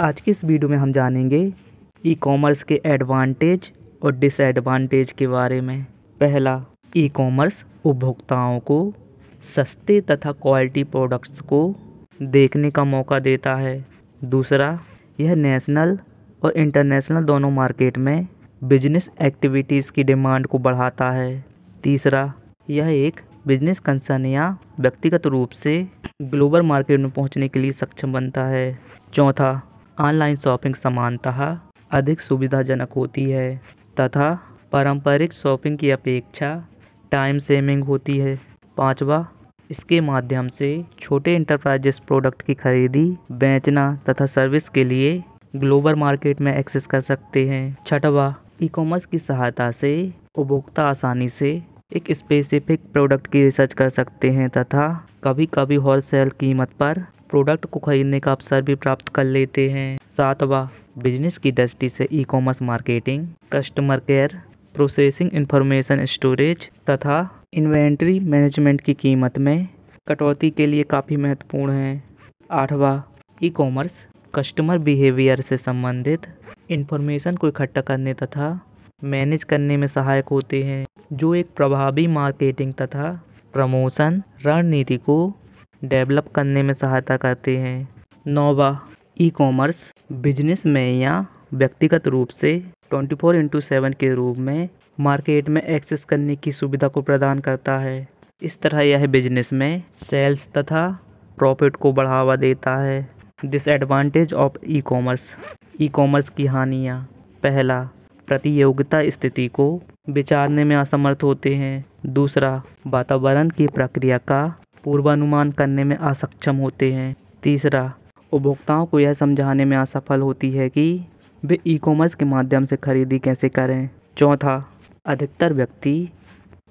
आज की इस वीडियो में हम जानेंगे ई कॉमर्स के एडवांटेज और डिसएडवांटेज के बारे में पहला ई कॉमर्स उपभोक्ताओं को सस्ते तथा क्वालिटी प्रोडक्ट्स को देखने का मौका देता है दूसरा यह नेशनल और इंटरनेशनल दोनों मार्केट में बिजनेस एक्टिविटीज़ की डिमांड को बढ़ाता है तीसरा यह एक बिजनेस कंसर्न या व्यक्तिगत रूप से ग्लोबल मार्केट में पहुंचने के लिए सक्षम बनता है चौथा ऑनलाइन शॉपिंग समानतः अधिक सुविधाजनक होती है तथा पारंपरिक शॉपिंग की अपेक्षा टाइम सेविंग होती है पांचवा इसके माध्यम से छोटे इंटरप्राइजेस प्रोडक्ट की खरीदी बेचना तथा सर्विस के लिए ग्लोबल मार्केट में एक्सेस कर सकते हैं छठवा ई कॉमर्स की सहायता से उपभोक्ता आसानी से एक स्पेसिफिक प्रोडक्ट की रिसर्च कर सकते हैं तथा कभी कभी होलसेल कीमत पर प्रोडक्ट को खरीदने का अवसर भी प्राप्त कर लेते हैं सातवा बिजनेस की दृष्टि से e commerce marketing customer care processing information storage तथा इन्वेंट्री मैनेजमेंट की कीमत में कटौती के लिए काफ़ी महत्वपूर्ण है आठवा ई कॉमर्स कस्टमर बिहेवियर से संबंधित इन्फॉर्मेशन को इकट्ठा करने तथा मैनेज करने में सहायक होते हैं जो एक प्रभावी मार्केटिंग तथा प्रमोशन रणनीति को डेवलप करने में सहायता करते हैं नोवा ई कॉमर्स बिजनेस में या व्यक्तिगत रूप से 24 फोर इंटू सेवन के रूप में मार्केट में एक्सेस करने की सुविधा को प्रदान करता है इस तरह यह बिजनेस में सेल्स तथा प्रॉफिट को बढ़ावा देता है disadvantage of e commerce e commerce की हानियाँ पहला प्रतियोगिता स्थिति को विचारने में असमर्थ होते हैं दूसरा वातावरण की प्रक्रिया का पूर्वानुमान करने में असक्षम होते हैं तीसरा उपभोक्ताओं को यह समझाने में असफल होती है कि वे ई कॉमर्स के माध्यम से खरीदी कैसे करें चौथा अधिकतर व्यक्ति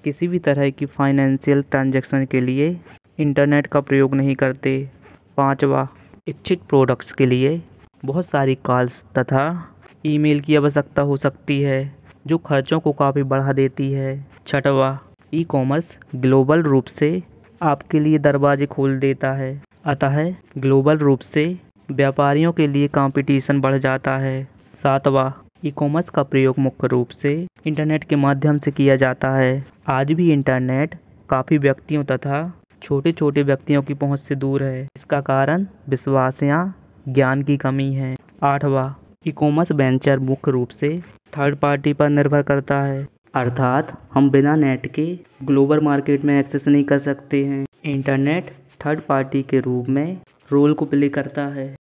किसी भी तरह की फाइनेंशियल ट्रांजैक्शन के लिए इंटरनेट का प्रयोग नहीं करते पांचवा इच्छित प्रोडक्ट्स के लिए बहुत सारी कॉल्स तथा ईमेल की आवश्यकता हो सकती है जो खर्चों को काफ़ी बढ़ा देती है छठवा ई कॉमर्स ग्लोबल रूप से आपके लिए दरवाजे खोल देता है अतः ग्लोबल रूप से व्यापारियों के लिए कंपटीशन बढ़ जाता है सातवा ई कॉमर्स का प्रयोग मुख्य रूप से इंटरनेट के माध्यम से किया जाता है आज भी इंटरनेट काफ़ी व्यक्तियों तथा छोटे छोटे व्यक्तियों की पहुंच से दूर है इसका कारण विश्वास या ज्ञान की कमी है आठवा ई कॉमर्स वेंचर मुख्य रूप से थर्ड पार्टी पर निर्भर करता है अर्थात हम बिना नेट के ग्लोबल मार्केट में एक्सेस नहीं कर सकते हैं इंटरनेट थर्ड पार्टी के रूप में रोल को प्ले करता है